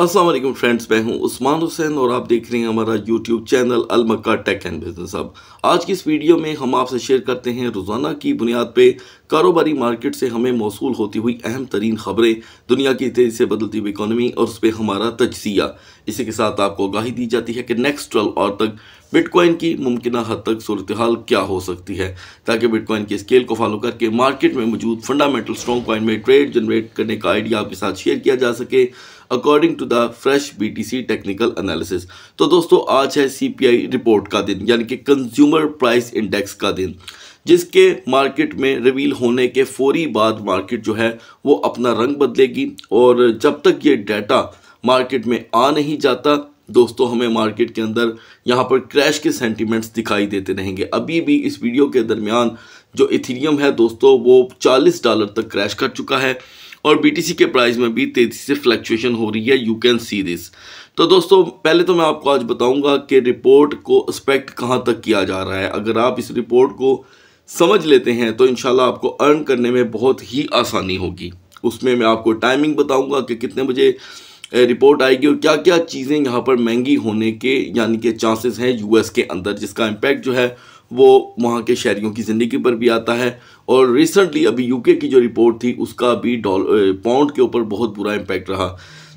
Aslam friends मैं हूं उस्मान हुसैन और आप देख रहे हैं हमारा यूट्यूब चैनल अलमक्का टेक एंड बिजनेस अब आज की इस वीडियो में हम आपसे शेयर करते हैं रोज़ाना की बुनियाद पे कारोबारी मार्केट से हमें मौसू होती हुई अहम तरीन खबरें दुनिया की तेज़ी से बदलती हुई इकोनॉमी और उस पर हमारा तजिया इसी के साथ आपको आगाही दी जाती है कि नेक्स्ट ट्वेल्व और तक बिटकॉइन की मुमकिन हद तक सूरत हाल क्या हो सकती है ताकि बिटकॉइन के स्केल को फॉलो करके मार्केट में मौजूद फंडामेंटल स्ट्रॉन्ग कॉइन में ट्रेड जनरेट करने का आइडिया आपके साथ शेयर किया जा सके अकॉर्डिंग टू द फ्रेश सी टेक्निकल एनालिसिस तो दोस्तों आज है आई रिपोर्ट का दिन यानी कि कंज्यूमर प्राइस इंडेक्स का दिन जिसके मार्केट में रिवील होने के फौरी बाद मार्केट जो है वो अपना रंग बदलेगी और जब तक ये डाटा मार्केट में आ नहीं जाता दोस्तों हमें मार्केट के अंदर यहाँ पर क्रैश के सेंटीमेंट्स दिखाई देते रहेंगे अभी भी इस वीडियो के दरमियान जो इथीरियम है दोस्तों वो 40 डॉलर तक क्रैश कर चुका है और बीटीसी के प्राइस में भी तेज़ी से फ्लक्चुएशन हो रही है यू कैन सी दिस तो दोस्तों पहले तो मैं आपको आज बताऊंगा कि रिपोर्ट को एक्सपेक्ट कहाँ तक किया जा रहा है अगर आप इस रिपोर्ट को समझ लेते हैं तो इन आपको अर्न करने में बहुत ही आसानी होगी उसमें मैं आपको टाइमिंग बताऊंगा कि कितने बजे रिपोर्ट आएगी और क्या क्या चीज़ें यहाँ पर महंगी होने के यानी कि चांसेस हैं यूएस के अंदर जिसका इम्पैक्ट जो है वो वहाँ के शहरीों की ज़िंदगी पर भी आता है और रिसेंटली अभी यूके की जो रिपोर्ट थी उसका भी डॉल पाउंड के ऊपर बहुत बुरा इम्पैक्ट रहा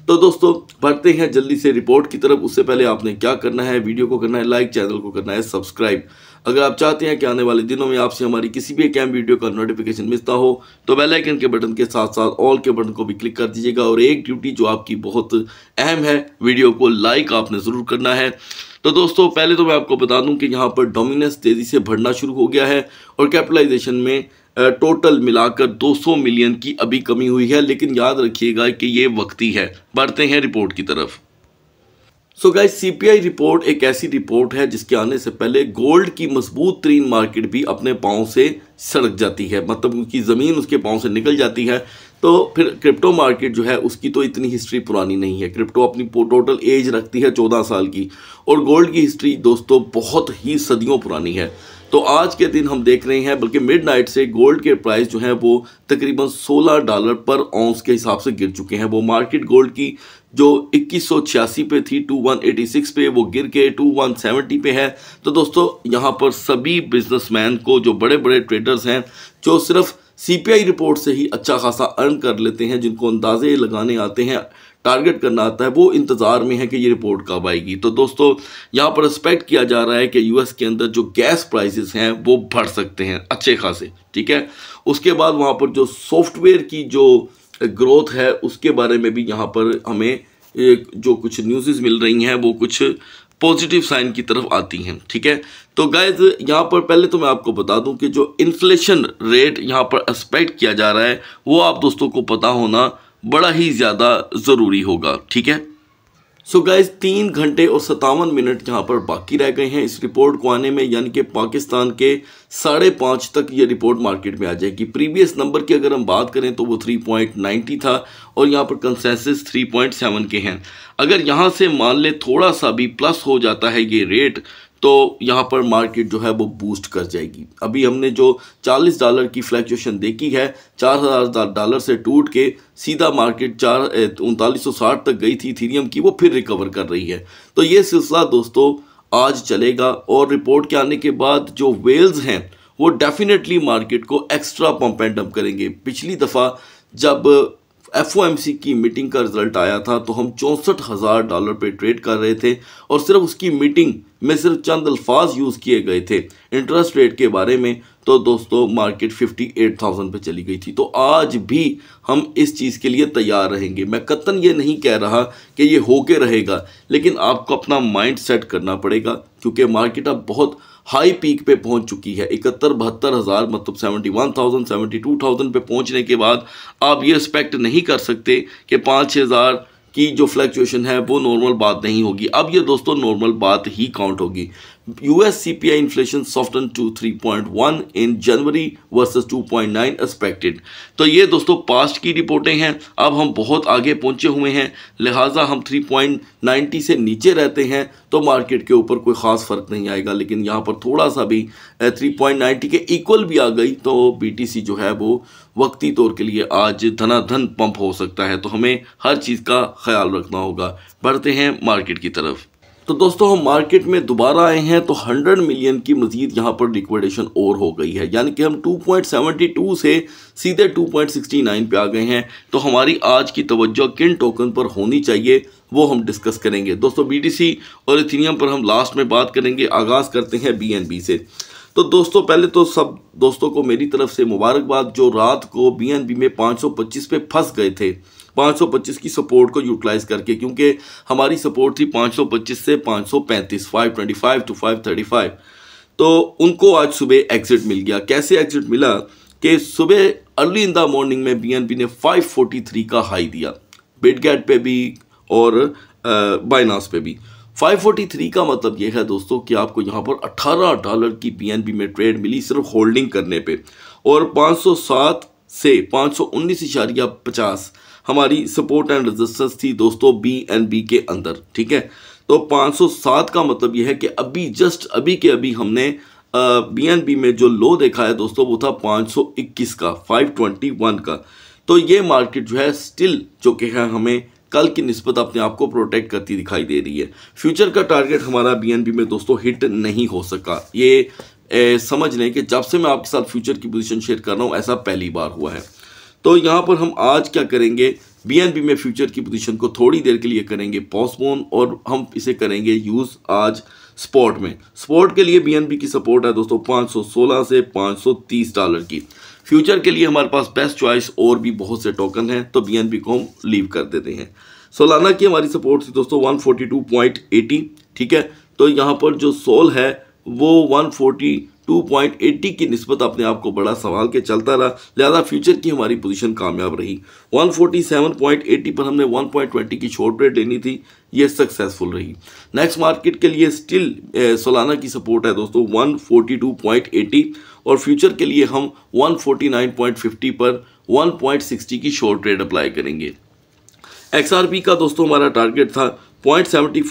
तो दोस्तों बढ़ते हैं जल्दी से रिपोर्ट की तरफ उससे पहले आपने क्या करना है वीडियो को करना है लाइक चैनल को करना है सब्सक्राइब अगर आप चाहते हैं कि आने वाले दिनों में आपसे हमारी किसी भी कैम वीडियो का नोटिफिकेशन मिलता हो तो बेल आइकन के बटन के साथ साथ ऑल के बटन को भी क्लिक कर दीजिएगा और एक ड्यूटी जो आपकी बहुत अहम है वीडियो को लाइक आपने ज़रूर करना है तो दोस्तों पहले तो मैं आपको बता दूं कि यहाँ पर डोमिनेंस तेज़ी से बढ़ना शुरू हो गया है और कैपिटलाइजेशन में टोटल मिलाकर 200 मिलियन की अभी कमी हुई है लेकिन याद रखिएगा कि ये वक्ती है बढ़ते हैं रिपोर्ट की तरफ सो गाय सीपीआई रिपोर्ट एक ऐसी रिपोर्ट है जिसके आने से पहले गोल्ड की मजबूत तरीन मार्केट भी अपने पाँव से सड़क जाती है मतलब उनकी ज़मीन उसके पाँव से निकल जाती है तो फिर क्रिप्टो मार्केट जो है उसकी तो इतनी हिस्ट्री पुरानी नहीं है क्रिप्टो अपनी टोटल एज रखती है चौदह साल की और गोल्ड की हिस्ट्री दोस्तों बहुत ही सदियों पुरानी है तो आज के दिन हम देख रहे हैं बल्कि मिडनाइट से गोल्ड के प्राइस जो है वो तकरीबन 16 डॉलर पर औंस के हिसाब से गिर चुके हैं वो मार्केट गोल्ड की जो इक्कीस पे थी 2186 पे वो गिर के 2170 पे है तो दोस्तों यहाँ पर सभी बिजनेसमैन को जो बड़े बड़े ट्रेडर्स हैं जो सिर्फ़ सीपीआई रिपोर्ट से ही अच्छा खासा अर्न कर लेते हैं जिनको अंदाजे लगाने आते हैं टारगेट करना आता है वो इंतज़ार में है कि ये रिपोर्ट कब आएगी तो दोस्तों यहाँ पर एक्सपेक्ट किया जा रहा है कि यूएस के अंदर जो गैस प्राइसेस हैं वो बढ़ सकते हैं अच्छे खासे ठीक है उसके बाद वहाँ पर जो सॉफ्टवेयर की जो ग्रोथ है उसके बारे में भी यहाँ पर हमें जो कुछ न्यूज़ मिल रही हैं वो कुछ पॉजिटिव साइन की तरफ आती हैं ठीक है तो गाइज यहाँ पर पहले तो मैं आपको बता दूं कि जो इन्फ्लेशन रेट यहाँ पर एक्सपेक्ट किया जा रहा है वो आप दोस्तों को पता होना बड़ा ही ज़्यादा ज़रूरी होगा ठीक है सो so गाइज तीन घंटे और सतावन मिनट यहाँ पर बाकी रह गए हैं इस रिपोर्ट को आने में यानी कि पाकिस्तान के साढ़े पाँच तक ये रिपोर्ट मार्केट में आ जाएगी प्रीवियस नंबर की अगर हम बात करें तो वो थ्री पॉइंट नाइन्टी था और यहाँ पर कंसेंसस थ्री पॉइंट सेवन के हैं अगर यहाँ से मान ले थोड़ा सा भी प्लस हो जाता है ये रेट तो यहाँ पर मार्केट जो है वो बूस्ट कर जाएगी अभी हमने जो 40 डॉलर की फ्लैक्चुएशन देखी है 4000 डॉलर से टूट के सीधा मार्केट चार उनतालीस तक गई थी थीरियम की वो फिर रिकवर कर रही है तो ये सिलसिला दोस्तों आज चलेगा और रिपोर्ट के आने के बाद जो वेल्स हैं वो डेफिनेटली मार्केट को एक्स्ट्रा पंप एंड करेंगे पिछली दफ़ा जब एफओएमसी की मीटिंग का रिजल्ट आया था तो हम चौंसठ हज़ार डॉलर पे ट्रेड कर रहे थे और सिर्फ उसकी मीटिंग में सिर्फ चंद अल्फाज यूज़ किए गए थे इंटरेस्ट रेट के बारे में तो दोस्तों मार्केट 58,000 पे चली गई थी तो आज भी हम इस चीज़ के लिए तैयार रहेंगे मैं कतन ये नहीं कह रहा कि ये होके रहेगा लेकिन आपको अपना माइंड सेट करना पड़ेगा क्योंकि मार्केट अब बहुत हाई पीक पे पहुंच चुकी है इकहत्तर बहत्तर हज़ार मतलब seventy one thousand seventy two thousand पे पहुंचने के बाद आप ये एक्सपेक्ट नहीं कर सकते कि पाँच छः हज़ार की जो फ्लैक्चुएशन है वो नॉर्मल बात नहीं होगी अब ये दोस्तों नॉर्मल बात ही काउंट होगी US CPI inflation softened to 3.1 in January versus 2.9 expected. तो ये दोस्तों पास्ट की रिपोर्टें हैं अब हम बहुत आगे पहुंचे हुए हैं लिहाजा हम 3.90 से नीचे रहते हैं तो मार्केट के ऊपर कोई ख़ास फ़र्क नहीं आएगा लेकिन यहाँ पर थोड़ा सा भी 3.90 के इक्वल भी आ गई तो BTC जो है वो वक्ती तौर के लिए आज धनाधन पंप हो सकता है तो हमें हर चीज़ का ख्याल रखना होगा बढ़ते हैं मार्केट की तरफ तो दोस्तों हम मार्केट में दोबारा आए हैं तो 100 मिलियन की मजीद यहाँ पर लिक्विडेशन और हो गई है यानी कि हम 2.72 से सीधे 2.69 पे आ गए हैं तो हमारी आज की तवज्जो किन टोकन पर होनी चाहिए वो हम डिस्कस करेंगे दोस्तों बी और इथीनियम पर हम लास्ट में बात करेंगे आगाज़ करते हैं बी से तो दोस्तों पहले तो सब दोस्तों को मेरी तरफ से मुबारकबाद जो रात को बी में पाँच पे फंस गए थे 525 की सपोर्ट को यूटिलाइज करके क्योंकि हमारी सपोर्ट थी 525 से 535 525 टू 535 तो उनको आज सुबह एग्जिट मिल गया कैसे एग्जिट मिला कि सुबह अर्ली इन द मॉर्निंग में बीएनबी ने 543 का हाई दिया बिटगेट पे भी और बाइनास पे भी 543 का मतलब यह है दोस्तों कि आपको यहाँ पर 18 डॉलर की बीएनबी में ट्रेड मिली सिर्फ होल्डिंग करने पे और 507 से 519.50 हमारी सपोर्ट एंड रेजिस्टेंस थी दोस्तों बी एंड बी के अंदर ठीक है तो 507 का मतलब यह है कि अभी जस्ट अभी के अभी हमने बी एंड बी में जो लो देखा है दोस्तों वो था 521 का 521 का तो ये मार्केट जो है स्टिल जो कि है हमें कल की नस्बत अपने आप को प्रोटेक्ट करती दिखाई दे रही है फ्यूचर का टारगेट हमारा बीएनबी में दोस्तों हिट नहीं हो सका ये ए, समझ लें कि जब से मैं आपके साथ फ्यूचर की पोजीशन शेयर कर रहा हूँ ऐसा पहली बार हुआ है तो यहाँ पर हम आज क्या करेंगे बी में फ्यूचर की पोजीशन को थोड़ी देर के लिए करेंगे पोस्टपोन और हम इसे करेंगे यूज़ आज स्पॉट में स्पॉट के लिए बी की सपोर्ट है दोस्तों 516 से 530 डॉलर की फ्यूचर के लिए हमारे पास बेस्ट चॉइस और भी बहुत से टोकन हैं तो बी को हम लीव कर देते हैं सोलाना की हमारी सपोर्ट थी दोस्तों 142.80 ठीक है तो यहाँ पर जो सोल है वो 140 2.80 की नस्बत अपने आप को बड़ा संभाल के चलता रहा लिहाजा फ्यूचर की हमारी पोजीशन कामयाब रही 147.80 पर हमने 1.20 की शॉर्ट रेट लेनी थी ये सक्सेसफुल रही नेक्स्ट मार्केट के लिए स्टिल सोलाना की सपोर्ट है दोस्तों 142.80 और फ्यूचर के लिए हम 149.50 पर 1.60 की शॉर्ट रेट अप्लाई करेंगे एक्सआरपी का दोस्तों हमारा टारगेट था पॉइंट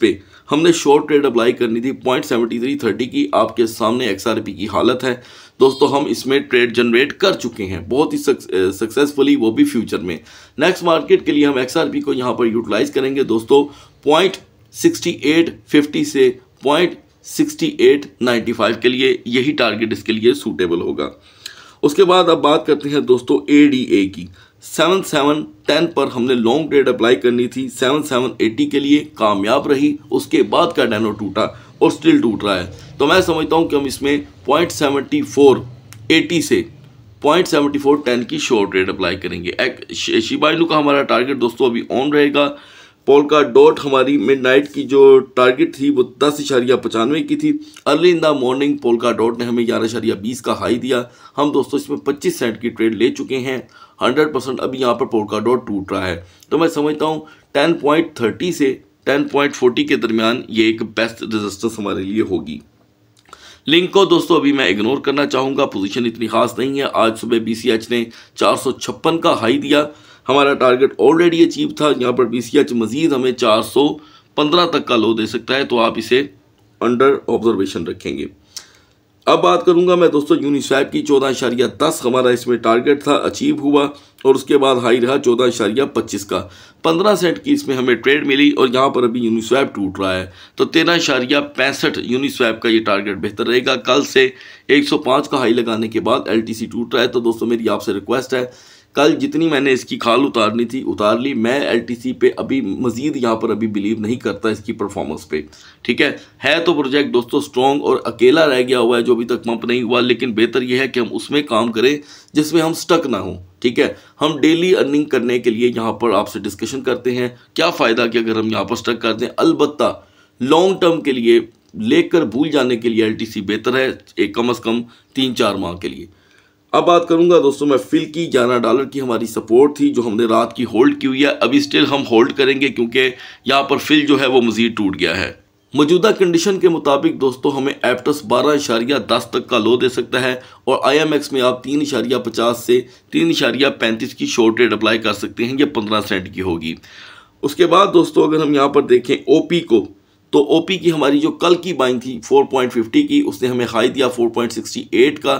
पे हमने शॉर्ट ट्रेड अप्लाई करनी थी पॉइंट सेवेंटी थ्री थर्टी की आपके सामने एक्स की हालत है दोस्तों हम इसमें ट्रेड जनरेट कर चुके हैं बहुत ही सक्सेसफुली वो भी फ्यूचर में नेक्स्ट मार्केट के लिए हम एक्स को यहाँ पर यूटिलाइज करेंगे दोस्तों पॉइंट सिक्सटी एट फिफ्टी से point sixty eight ninety five के लिए यही टारगेट इसके लिए सूटेबल होगा उसके बाद अब बात करते हैं दोस्तों ए डी ए की सेवन सेवन टेन पर हमने लॉन्ग ट्रेड अप्लाई करनी थी सेवन सेवन एटी के लिए कामयाब रही उसके बाद का डैनो टूटा और स्टिल टूट रहा है तो मैं समझता हूँ कि हम इसमें पॉइंट सेवेंटी फोर एटी से पॉइंट सेवेंटी फोर टेन की शॉर्ट रेट अप्लाई करेंगे एक शिबाइनू का हमारा टारगेट दोस्तों अभी ऑन रहेगा पोल का डॉट हमारी मिड नाइट की जो टारगेट थी वो दस इशारिया पचानवे की थी early in the morning Polkadot ने हमें ग्यारह इशारिया बीस का हाई दिया हम दोस्तों इसमें पच्चीस सेंट की ट्रेड ले चुके हैं हंड्रेड परसेंट अभी यहाँ पर डॉट टूट रहा है तो मैं समझता हूँ टेन पॉइंट थर्टी से टेन पॉइंट फोर्टी के दरमियान ये एक बेस्ट रेजिस्टेंस हमारे लिए होगी लिंक को दोस्तों अभी मैं इग्नोर करना चाहूँगा पोजीशन इतनी खास नहीं है आज सुबह बी सी एच ने चार सौ छप्पन का हाई दिया हमारा टारगेट ऑलरेडी अचीव था यहाँ पर बी सी एच मजीद हमें चार सौ पंद्रह तक का लो दे सकता है तो आप इसे अंडर ऑब्जर्वेशन रखेंगे अब बात करूंगा मैं दोस्तों यूनिस्वैप की चौदह इशारिया दस हमारा इसमें टारगेट था अचीव हुआ और उसके बाद हाई रहा चौदह इशारिया पच्चीस का पंद्रह सेट की इसमें हमें ट्रेड मिली और यहाँ पर अभी यूनिस्वैप टूट रहा है तो तेरह इशारिया पैंसठ यूनिस्वैप का ये टारगेट बेहतर रहेगा कल से एक का हाई लगाने के बाद एल टूट रहा है तो दोस्तों मेरी आपसे रिक्वेस्ट है कल जितनी मैंने इसकी खाल उतारनी थी उतार ली मैं सी पे अभी मज़ीद यहाँ पर अभी बिलीव नहीं करता इसकी परफॉर्मेंस पे ठीक है है तो प्रोजेक्ट दोस्तों स्ट्रॉन्ग और अकेला रह गया हुआ है जो अभी तक पंप नहीं हुआ लेकिन बेहतर यह है कि हम उसमें काम करें जिसमें हम स्टक ना हों ठीक है हम डेली अर्निंग करने के लिए यहाँ पर आपसे डिस्कशन करते हैं क्या फ़ायदा कि अगर हम यहाँ पर स्टक कर दें अलबत् लॉन्ग टर्म के लिए लेकर भूल जाने के लिए सी बेहतर है एक कम अज़ कम तीन चार माह के लिए अब बात करूंगा दोस्तों मैं फिल की ग्यारह डॉलर की हमारी सपोर्ट थी जो हमने रात की होल्ड की हुई है अभी स्टिल हम होल्ड करेंगे क्योंकि यहाँ पर फिल जो है वो मज़ीद टूट गया है मौजूदा कंडीशन के मुताबिक दोस्तों हमें एप्टस बारह इशारिया दस तक का लो दे सकता है और आई एम एक्स में आप तीन इशारिया पचास से तीन इशारिया पैंतीस की शॉर्ट रेट अप्लाई कर सकते हैं ये पंद्रह सेंट की होगी उसके बाद दोस्तों अगर हम यहाँ पर देखें ओ को तो ओपी की हमारी जो कल की बाइंग थी 4.50 की उसने हमें हाई दिया 4.68 का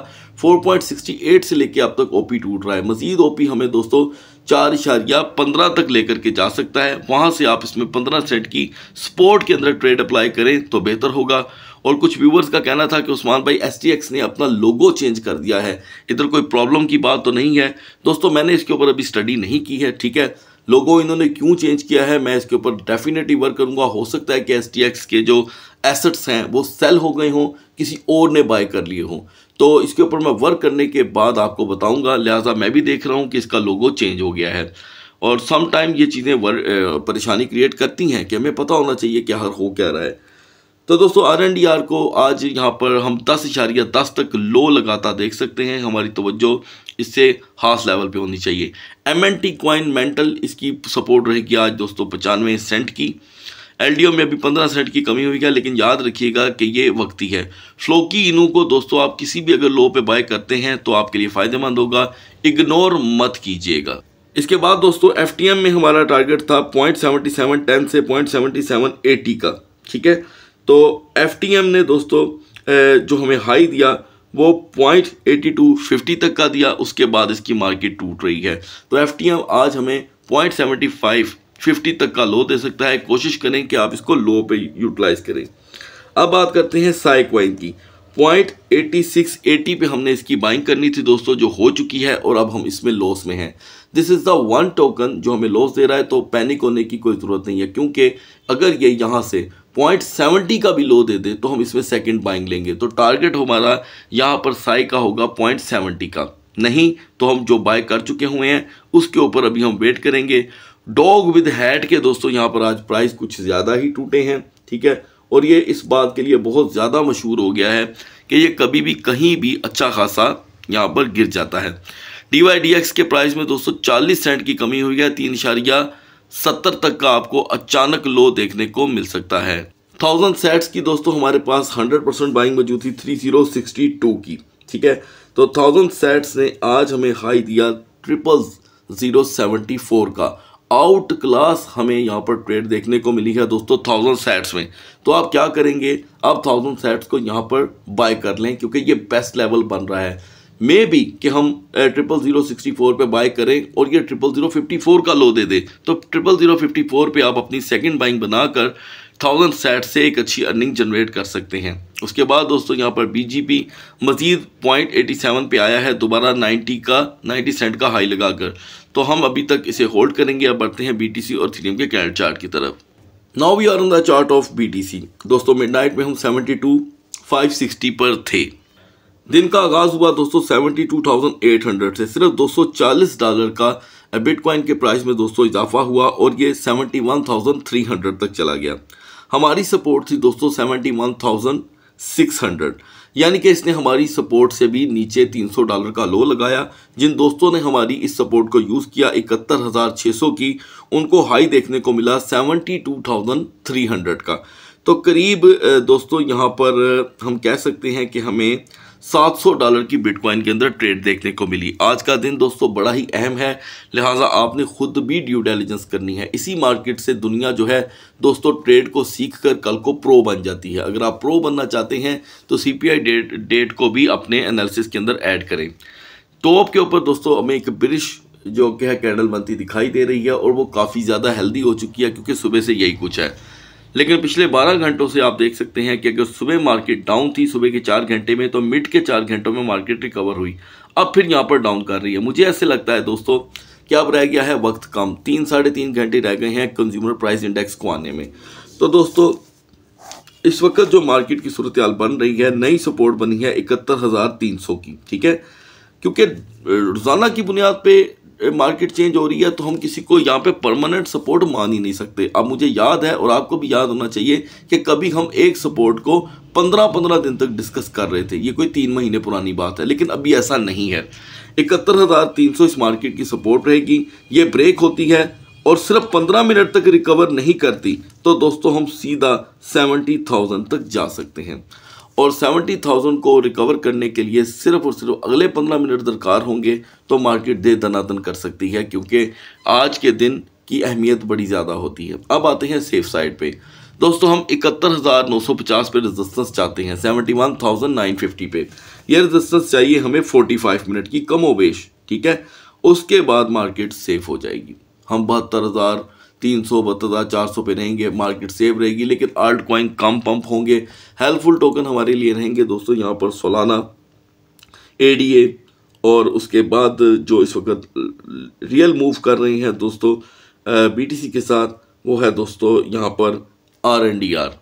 4.68 से लेके अब तक ओपी टूट रहा है मज़ीद ओपी हमें दोस्तों चार इशारिया पंद्रह तक लेकर के जा सकता है वहाँ से आप इसमें पंद्रह सेंट की स्पोर्ट के अंदर ट्रेड अप्लाई करें तो बेहतर होगा और कुछ व्यूवर्स का कहना था कि उस्मान भाई एस ने अपना लोगो चेंज कर दिया है इधर कोई प्रॉब्लम की बात तो नहीं है दोस्तों मैंने इसके ऊपर अभी स्टडी नहीं की है ठीक है लोगो इन्होंने क्यों चेंज किया है मैं इसके ऊपर डेफिनेटली वर्क करूंगा हो सकता है कि एस के जो एसेट्स हैं वो सेल हो गए हों किसी और ने बाय कर लिए हों तो इसके ऊपर मैं वर्क करने के बाद आपको बताऊंगा लिहाजा मैं भी देख रहा हूं कि इसका लोगो चेंज हो गया है और सम टाइम ये चीज़ें परेशानी क्रिएट करती हैं कि हमें पता होना चाहिए क्या हर हो क्या रहा है तो दोस्तों आर एन डी आर को आज यहाँ पर हम दस इशारिया दस तक लो लगाता देख सकते हैं हमारी तवज्जो इससे खास लेवल पे होनी चाहिए M N T coin mantle इसकी सपोर्ट रहेगी आज दोस्तों पचानवे सेंट की एल में अभी पंद्रह सेंट की कमी हुई है लेकिन याद रखिएगा कि ये वक्ती है फ्लोकी इनू को दोस्तों आप किसी भी अगर लो पे बाय करते हैं तो आपके लिए फ़ायदेमंद होगा इग्नोर मत कीजिएगा इसके बाद दोस्तों एफ में हमारा टारगेट था पॉइंट सेवेंटी सेवन टेन से पॉइंट सेवेंटी सेवन एटी का ठीक है तो एफ ने दोस्तों जो हमें हाई दिया वो पॉइंट एटी टू फिफ्टी तक का दिया उसके बाद इसकी मार्केट टूट रही है तो एफ आज हमें पॉइंट सेवेंटी फाइव फिफ्टी तक का लो दे सकता है कोशिश करें कि आप इसको लो पे यूटिलाइज करें अब बात करते हैं साइक वाइन की पॉइंट एटी सिक्स एटी पर हमने इसकी बाइंग करनी थी दोस्तों जो हो चुकी है और अब हम इसमें लॉस में हैं this is the one token जो हमें लॉस दे रहा है तो पैनिक होने की कोई ज़रूरत नहीं है क्योंकि अगर ये यहाँ से पॉइंट सेवेंटी का भी लो दे दे तो हम इसमें सेकंड बाइंग लेंगे तो टारगेट हमारा यहाँ पर साई का होगा पॉइंट सेवेंटी का नहीं तो हम जो बाय कर चुके हुए हैं उसके ऊपर अभी हम वेट करेंगे डॉग विद हैट के दोस्तों यहाँ पर आज प्राइस कुछ ज़्यादा ही टूटे हैं ठीक है और ये इस बात के लिए बहुत ज़्यादा मशहूर हो गया है कि ये कभी भी कहीं भी अच्छा खासा यहाँ पर गिर जाता है डी के प्राइस में दोस्तों चालीस सेंट की कमी हुई है तीन इशारिया सत्तर तक का आपको अचानक लो देखने को मिल सकता है थाउजेंड सेट्स की दोस्तों हमारे पास हंड्रेड परसेंट बाइंग मौजूद थी थ्री जीरो सिक्सटी टू की ठीक है तो थाउजेंड सेट्स ने आज हमें हाई दिया ट्रिपल जीरो सेवेंटी फोर का आउट क्लास हमें यहाँ पर ट्रेड देखने को मिली है दोस्तों थाउजेंड सेट्स में तो आप क्या करेंगे आप थाउजेंड सेट्स को यहाँ पर बाय कर लें क्योंकि ये बेस्ट लेवल बन रहा है मे बी कि हम ट्रिपल ज़ीरो सिक्सटी फोर पर बाय करें और ये ट्रिपल ज़ीरो फिफ्टी फोर का लो दे दे तो ट्रिपल ज़ीरो फिफ्टी फोर पर आप अपनी सेकेंड बाइंग बनाकर थाउजेंड सेट से एक अच्छी अर्निंग जनरेट कर सकते हैं उसके बाद दोस्तों यहाँ पर बी जी पी मज़ीद पॉइंट एटी सेवन पर आया है दोबारा नाइन्टी का नाइन्टी सेंट का हाई लगाकर तो हम अभी तक इसे होल्ड करेंगे अब बढ़ते हैं बी टी सी और थ्रीम के कैंड चार्ट की तरफ now we are on the chart of B T C दोस्तों मिड नाइट में हम सेवेंटी टू फाइव सिक्सटी पर थे दिन का आगाज हुआ दोस्तों टू थाउजेंड एट हंड्रेड से सिर्फ दो सौ चालीस डॉलर का बिटकॉइन के प्राइस में दोस्तों इजाफा हुआ और ये वन थाउजेंड थ्री हंड्रेड तक चला गया हमारी सपोर्ट थी दोस्तों वन थाउजेंड सिक्स हंड्रेड यानी कि इसने हमारी सपोर्ट से भी नीचे तीन सौ डॉलर का लो लगाया जिन दोस्तों ने हमारी इस सपोर्ट को यूज़ किया इकहत्तर हज़ार छः सौ की उनको हाई देखने को मिला टू थाउजेंड थ्री हंड्रेड का तो करीब दोस्तों यहाँ पर हम कह सकते हैं कि हमें 700 डॉलर की बिटकॉइन के अंदर ट्रेड देखने को मिली आज का दिन दोस्तों बड़ा ही अहम है लिहाजा आपने खुद भी ड्यू डेलीजेंस करनी है इसी मार्केट से दुनिया जो है दोस्तों ट्रेड को सीख कर कल को प्रो बन जाती है अगर आप प्रो बनना चाहते हैं तो सी पी डेट डेट को भी अपने एनालिसिस के अंदर ऐड करें टॉप के ऊपर दोस्तों हमें एक ब्रिश जो कि है कैंडल बनती दिखाई दे रही है और वो काफ़ी ज़्यादा हेल्दी हो चुकी है क्योंकि सुबह से यही कुछ है लेकिन पिछले 12 घंटों से आप देख सकते हैं कि अगर सुबह मार्केट डाउन थी सुबह के चार घंटे में तो मिड के चार घंटों में मार्केट रिकवर हुई अब फिर यहाँ पर डाउन कर रही है मुझे ऐसे लगता है दोस्तों कि अब रह गया है वक्त कम तीन साढ़े तीन घंटे रह गए हैं कंज्यूमर प्राइस इंडेक्स को आने में तो दोस्तों इस वक्त जो मार्केट की सूरत बन रही है नई सपोर्ट बनी है इकहत्तर हज़ार तीन सौ की ठीक है क्योंकि रोज़ाना की बुनियाद पे मार्केट चेंज हो रही है तो हम किसी को यहाँ पे परमानेंट सपोर्ट मान ही नहीं सकते अब मुझे याद है और आपको भी याद होना चाहिए कि कभी हम एक सपोर्ट को पंद्रह पंद्रह दिन तक डिस्कस कर रहे थे ये कोई तीन महीने पुरानी बात है लेकिन अभी ऐसा नहीं है इकहत्तर हज़ार तीन सौ इस मार्केट की सपोर्ट रहेगी ये ब्रेक होती है और सिर्फ पंद्रह मिनट तक रिकवर नहीं करती तो दोस्तों हम सीधा सेवेंटी थाउजेंड तक जा सकते हैं और सेवेंटी थाउजेंड को रिकवर करने के लिए सिर्फ और सिर्फ अगले पंद्रह मिनट दरकार होंगे तो मार्केट दे दनादन कर सकती है क्योंकि आज के दिन की अहमियत बड़ी ज़्यादा होती है अब आते हैं सेफ साइड पे दोस्तों हम इकहत्तर हज़ार नौ सौ पचास पर रजिस्टेंस चाहते हैं seventy one thousand nine fifty पे यह रजिस्टेंस चाहिए हमें फोर्टी फाइव मिनट की कमोबेश ठीक है उसके बाद मार्केट सेफ हो जाएगी हम बहत्तर हज़ार तीन सौ बहत्तर चार सौ पे रहेंगे मार्केट सेफ रहेगी लेकिन आल्ट कॉइन कम पंप होंगे हेल्पफुल टोकन हमारे लिए रहेंगे दोस्तों यहाँ पर सोलाना ए और उसके बाद जो इस वक्त रियल मूव कर रही हैं दोस्तों बीटीसी के साथ वो है दोस्तों यहाँ पर आर एन डी आर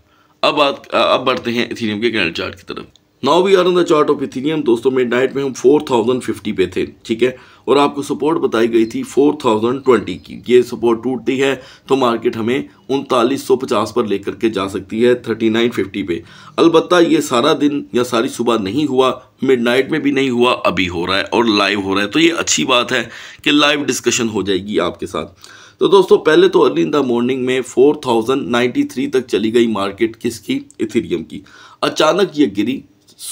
अब बात अब बढ़ते हैं इथीरियम के कैनल चार्ट की तरफ now we are on the chart of Ethereum दोस्तों मिड नाइट में हम 4050 पे थे ठीक है और आपको सपोर्ट बताई गई थी 4020 की ये सपोर्ट टूटती है तो मार्केट हमें उनतालीस पर लेकर के जा सकती है 3950 पे अलबत् ये सारा दिन या सारी सुबह नहीं हुआ मिडनाइट में भी नहीं हुआ अभी हो रहा है और लाइव हो रहा है तो ये अच्छी बात है कि लाइव डिस्कशन हो जाएगी आपके साथ तो दोस्तों पहले तो अर्ली इन द मॉर्निंग में 4093 तक चली गई मार्केट किसकी इथीरियम की अचानक ये गिरी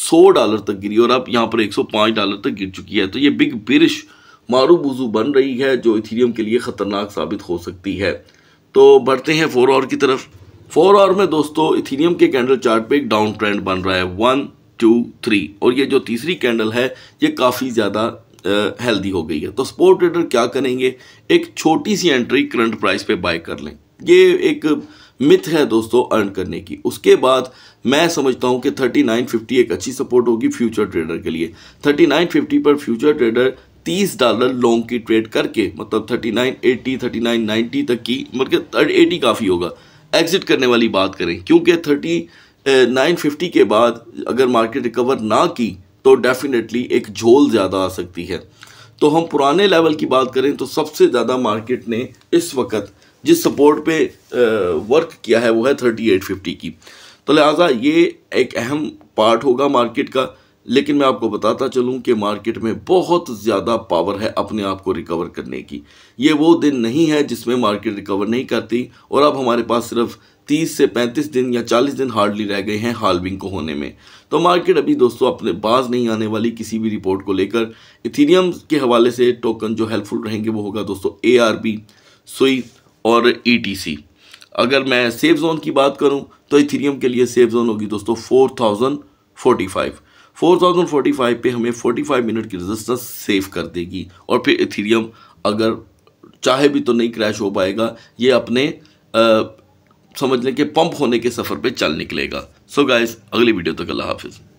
सौ डॉलर तक गिरी और अब यहाँ पर एक सौ पाँच डॉलर तक गिर चुकी है तो ये बिग बिरिश मारू बूजू बन रही है जो इथीरियम के लिए ख़तरनाक साबित हो सकती है तो बढ़ते हैं फोर आवर की तरफ फोर आवर में दोस्तों इथीरियम के कैंडल चार्ट पे एक डाउन ट्रेंड बन रहा है वन टू थ्री और ये जो तीसरी कैंडल है ये काफ़ी ज़्यादा हेल्दी हो गई है तो स्पोर्ट ट्रेडर क्या करेंगे एक छोटी सी एंट्री करंट प्राइस पे बाय कर लें ये एक मिथ है दोस्तों अर्न करने की उसके बाद मैं समझता हूँ कि 3950 एक अच्छी सपोर्ट होगी फ्यूचर ट्रेडर के लिए 3950 पर फ्यूचर ट्रेडर 30 डॉलर लॉन्ग की ट्रेड करके मतलब 3980 3990 तक की मतलब एटी काफ़ी होगा एग्जिट करने वाली बात करें क्योंकि थर्टी नाइन फिफ्टी के बाद अगर मार्केट रिकवर ना की तो डेफिनेटली एक झोल ज़्यादा आ सकती है तो हम पुराने लेवल की बात करें तो सबसे ज़्यादा मार्केट ने इस वक्त जिस सपोर्ट पे वर्क किया है वो है 3850 की तो लिहाजा ये एक अहम पार्ट होगा मार्केट का लेकिन मैं आपको बताता चलूं कि मार्केट में बहुत ज़्यादा पावर है अपने आप को रिकवर करने की ये वो दिन नहीं है जिसमें मार्केट रिकवर नहीं करती और अब हमारे पास सिर्फ 30 से 35 दिन या 40 दिन हार्डली रह गए हैं हालविंग को होने में तो मार्केट अभी दोस्तों अपने बाज नहीं आने वाली किसी भी रिपोर्ट को लेकर इथीरियम के हवाले से टोकन जो हेल्पफुल रहेंगे वो होगा दोस्तों ए आर बी सुई और ई टी सी अगर मैं सेफ जोन की बात करूं तो इथेरियम के लिए सेफ जोन होगी दोस्तों फोर थाउजेंड पे फाइव थाउजेंड फाइव हमें 45 फाइव मिनट की रजिस्टेंस सेव कर देगी और फिर इथेरियम अगर चाहे भी तो नहीं क्रैश हो पाएगा ये अपने आ, समझ लें कि पंप होने के सफ़र पे चल निकलेगा सो so गाइस अगली वीडियो तक तो अल्लाह हाफिज़